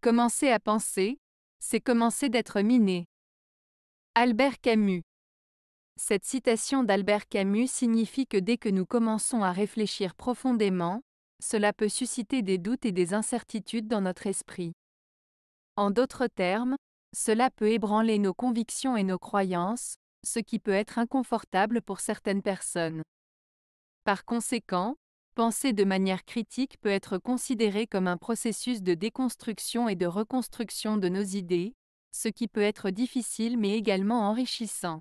Commencer à penser, c'est commencer d'être miné. Albert Camus Cette citation d'Albert Camus signifie que dès que nous commençons à réfléchir profondément, cela peut susciter des doutes et des incertitudes dans notre esprit. En d'autres termes, cela peut ébranler nos convictions et nos croyances, ce qui peut être inconfortable pour certaines personnes. Par conséquent, Penser de manière critique peut être considéré comme un processus de déconstruction et de reconstruction de nos idées, ce qui peut être difficile mais également enrichissant.